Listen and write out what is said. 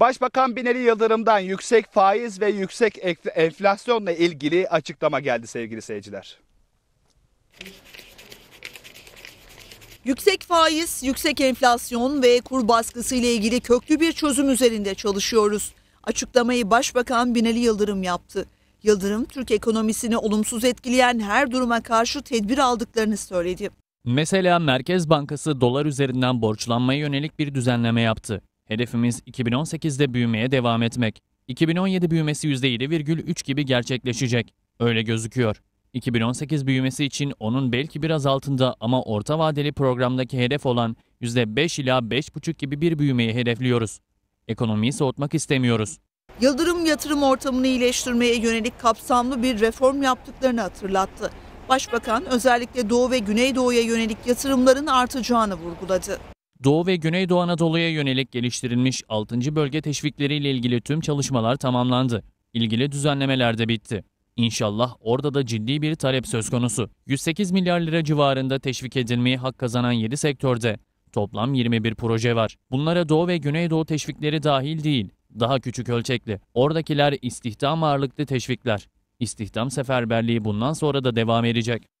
Başbakan Binali Yıldırım'dan yüksek faiz ve yüksek enflasyonla ilgili açıklama geldi sevgili seyirciler. Yüksek faiz, yüksek enflasyon ve kur baskısı ile ilgili köklü bir çözüm üzerinde çalışıyoruz. Açıklamayı Başbakan Binali Yıldırım yaptı. Yıldırım, Türk ekonomisini olumsuz etkileyen her duruma karşı tedbir aldıklarını söyledi. Mesela Merkez Bankası dolar üzerinden borçlanmaya yönelik bir düzenleme yaptı. Hedefimiz 2018'de büyümeye devam etmek. 2017 büyümesi %7,3 gibi gerçekleşecek. Öyle gözüküyor. 2018 büyümesi için onun belki biraz altında ama orta vadeli programdaki hedef olan %5 ila 5,5 gibi bir büyümeyi hedefliyoruz. Ekonomiyi soğutmak istemiyoruz. Yıldırım yatırım ortamını iyileştirmeye yönelik kapsamlı bir reform yaptıklarını hatırlattı. Başbakan özellikle Doğu ve Güneydoğu'ya yönelik yatırımların artacağını vurguladı. Doğu ve Güneydoğu Anadolu'ya yönelik geliştirilmiş 6. bölge teşvikleriyle ilgili tüm çalışmalar tamamlandı. İlgili düzenlemeler de bitti. İnşallah orada da ciddi bir talep söz konusu. 108 milyar lira civarında teşvik edilmeyi hak kazanan 7 sektörde toplam 21 proje var. Bunlara Doğu ve Güneydoğu teşvikleri dahil değil, daha küçük ölçekli. Oradakiler istihdam ağırlıklı teşvikler. İstihdam seferberliği bundan sonra da devam edecek.